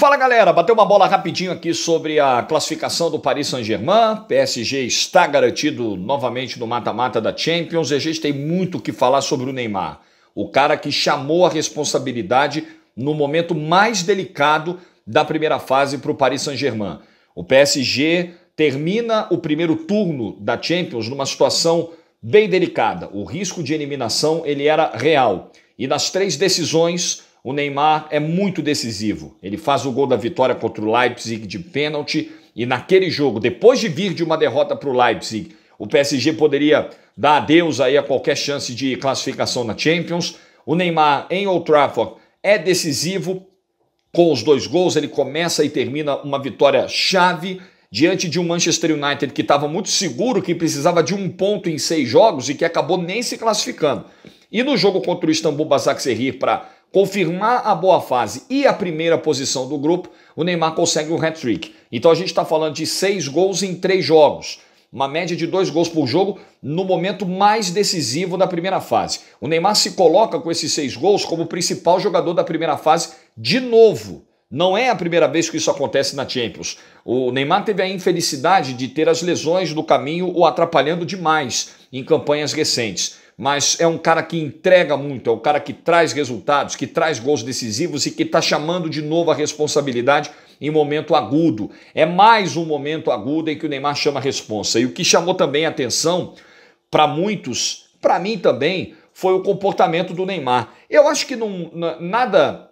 Fala galera, bateu uma bola rapidinho aqui sobre a classificação do Paris Saint-Germain. PSG está garantido novamente no mata-mata da Champions. E a gente tem muito o que falar sobre o Neymar, o cara que chamou a responsabilidade no momento mais delicado da primeira fase para o Paris Saint-Germain. O PSG termina o primeiro turno da Champions numa situação bem delicada. O risco de eliminação ele era real e nas três decisões o Neymar é muito decisivo. Ele faz o gol da vitória contra o Leipzig de pênalti e naquele jogo, depois de vir de uma derrota para o Leipzig, o PSG poderia dar adeus aí a qualquer chance de classificação na Champions. O Neymar em Old Trafford é decisivo com os dois gols, ele começa e termina uma vitória chave diante de um Manchester United que estava muito seguro que precisava de um ponto em seis jogos e que acabou nem se classificando. E no jogo contra o Istambul Basaksehir para confirmar a boa fase e a primeira posição do grupo, o Neymar consegue um hat-trick. Então a gente está falando de seis gols em três jogos. Uma média de dois gols por jogo no momento mais decisivo da primeira fase. O Neymar se coloca com esses seis gols como o principal jogador da primeira fase de novo. Não é a primeira vez que isso acontece na Champions. O Neymar teve a infelicidade de ter as lesões no caminho o atrapalhando demais em campanhas recentes mas é um cara que entrega muito, é um cara que traz resultados, que traz gols decisivos e que está chamando de novo a responsabilidade em momento agudo. É mais um momento agudo em que o Neymar chama a responsa. E o que chamou também a atenção para muitos, para mim também, foi o comportamento do Neymar. Eu acho que não, nada.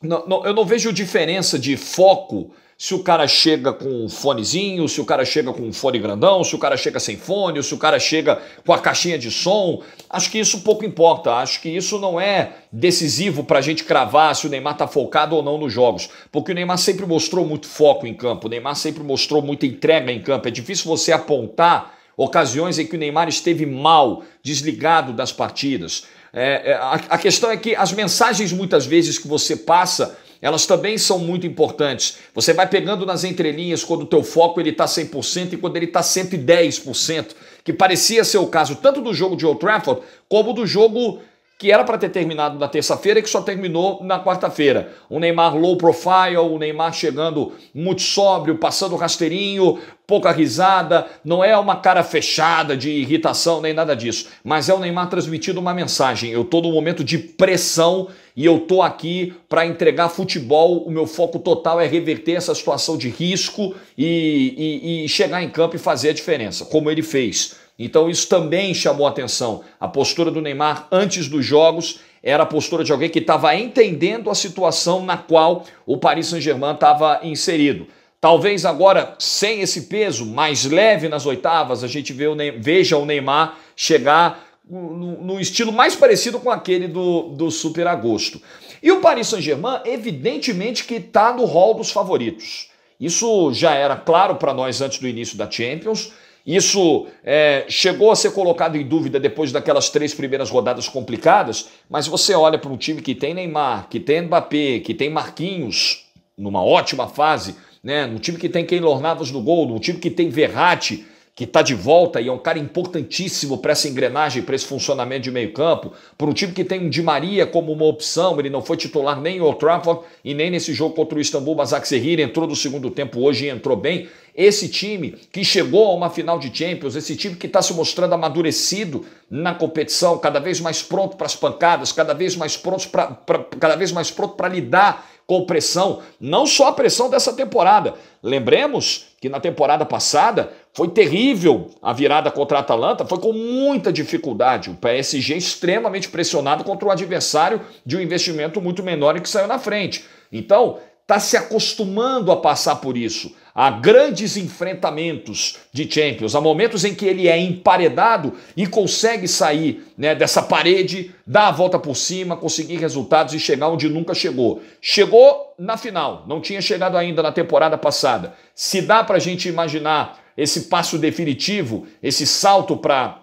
Não, eu não vejo diferença de foco se o cara chega com um fonezinho, se o cara chega com um fone grandão, se o cara chega sem fone, se o cara chega com a caixinha de som. Acho que isso pouco importa. Acho que isso não é decisivo para a gente cravar se o Neymar está focado ou não nos jogos. Porque o Neymar sempre mostrou muito foco em campo, o Neymar sempre mostrou muita entrega em campo. É difícil você apontar ocasiões em que o Neymar esteve mal, desligado das partidas. É, é a, a questão é que as mensagens muitas vezes que você passa elas também são muito importantes. Você vai pegando nas entrelinhas quando o teu foco ele está 100% e quando ele está 110%, que parecia ser o caso tanto do jogo de Old Trafford como do jogo que era para ter terminado na terça-feira e que só terminou na quarta-feira. O Neymar low profile, o Neymar chegando muito sóbrio, passando rasteirinho, pouca risada, não é uma cara fechada de irritação nem nada disso, mas é o Neymar transmitindo uma mensagem. Eu estou num momento de pressão e eu estou aqui para entregar futebol. O meu foco total é reverter essa situação de risco e, e, e chegar em campo e fazer a diferença, como ele fez. Então isso também chamou atenção. A postura do Neymar antes dos jogos era a postura de alguém que estava entendendo a situação na qual o Paris Saint-Germain estava inserido. Talvez agora, sem esse peso, mais leve nas oitavas, a gente o Neymar, veja o Neymar chegar no estilo mais parecido com aquele do, do Super Agosto. E o Paris Saint-Germain, evidentemente, que está no rol dos favoritos. Isso já era claro para nós antes do início da Champions. Isso é, chegou a ser colocado em dúvida depois daquelas três primeiras rodadas complicadas, mas você olha para um time que tem Neymar, que tem Mbappé, que tem Marquinhos numa ótima fase, né? Um time que tem Keylor Navas no gol, um time que tem Verratti, que está de volta e é um cara importantíssimo para essa engrenagem, para esse funcionamento de meio campo, por um time que tem um Di Maria como uma opção, ele não foi titular nem em Old Trafford e nem nesse jogo contra o Istambul, mas Aksehir entrou no segundo tempo hoje e entrou bem. Esse time que chegou a uma final de Champions, esse time que está se mostrando amadurecido na competição, cada vez mais pronto para as pancadas, cada vez mais pronto para lidar com pressão, não só a pressão dessa temporada. Lembremos que na temporada passada foi terrível a virada contra a Atalanta, foi com muita dificuldade. O PSG extremamente pressionado contra o adversário de um investimento muito menor e que saiu na frente. Então, está se acostumando a passar por isso. Há grandes enfrentamentos de Champions, há momentos em que ele é emparedado e consegue sair né, dessa parede, dar a volta por cima, conseguir resultados e chegar onde nunca chegou. Chegou na final, não tinha chegado ainda na temporada passada. Se dá para a gente imaginar esse passo definitivo, esse salto para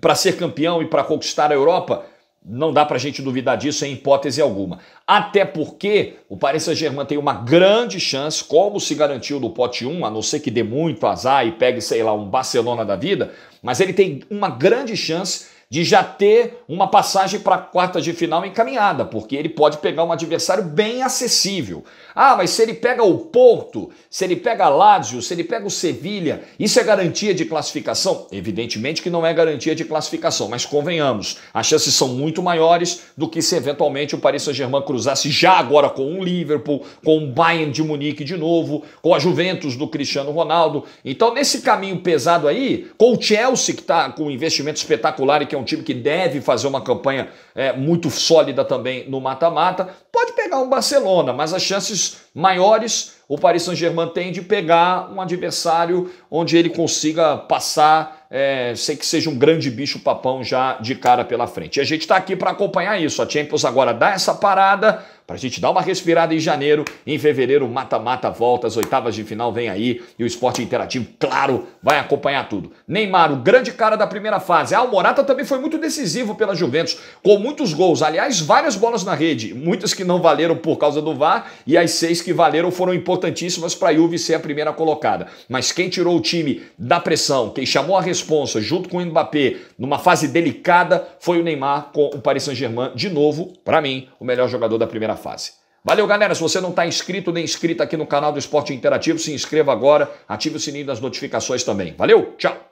para ser campeão e para conquistar a Europa, não dá para a gente duvidar disso em hipótese alguma. Até porque o Paris Saint-Germain tem uma grande chance, como se garantiu no pote 1, a não ser que dê muito azar e pegue, sei lá, um Barcelona da vida, mas ele tem uma grande chance de já ter uma passagem para quartas de final encaminhada, porque ele pode pegar um adversário bem acessível. Ah, mas se ele pega o Porto, se ele pega o Lazio, se ele pega o Sevilha, isso é garantia de classificação? Evidentemente que não é garantia de classificação, mas convenhamos, as chances são muito maiores do que se eventualmente o Paris Saint-Germain cruzasse já agora com o Liverpool, com o Bayern de Munique de novo, com a Juventus do Cristiano Ronaldo. Então, nesse caminho pesado aí, com o Chelsea que está com um investimento espetacular e que é um time que deve fazer uma campanha é, muito sólida também no mata-mata. Pode pegar um Barcelona, mas as chances maiores o Paris Saint-Germain tem de pegar um adversário onde ele consiga passar, é, sei que seja um grande bicho papão já de cara pela frente. E a gente está aqui para acompanhar isso. A Champions agora dá essa parada, para a gente dar uma respirada em janeiro. Em fevereiro, mata-mata volta, as oitavas de final vem aí e o esporte interativo, claro, vai acompanhar tudo. Neymar, o grande cara da primeira fase. Ah, o Morata também foi muito decisivo pela Juventus, com muitos gols. Aliás, várias bolas na rede, muitas que não valeram por causa do VAR e as seis que valeram foram importantíssimas para a Juve ser a primeira colocada. Mas quem tirou o time da pressão, quem chamou a responsa junto com o Mbappé numa fase delicada foi o Neymar com o Paris Saint-Germain, de novo, para mim, o melhor jogador da primeira fase. Valeu, galera. Se você não está inscrito nem inscrita aqui no canal do Esporte Interativo, se inscreva agora, ative o sininho das notificações também. Valeu, tchau!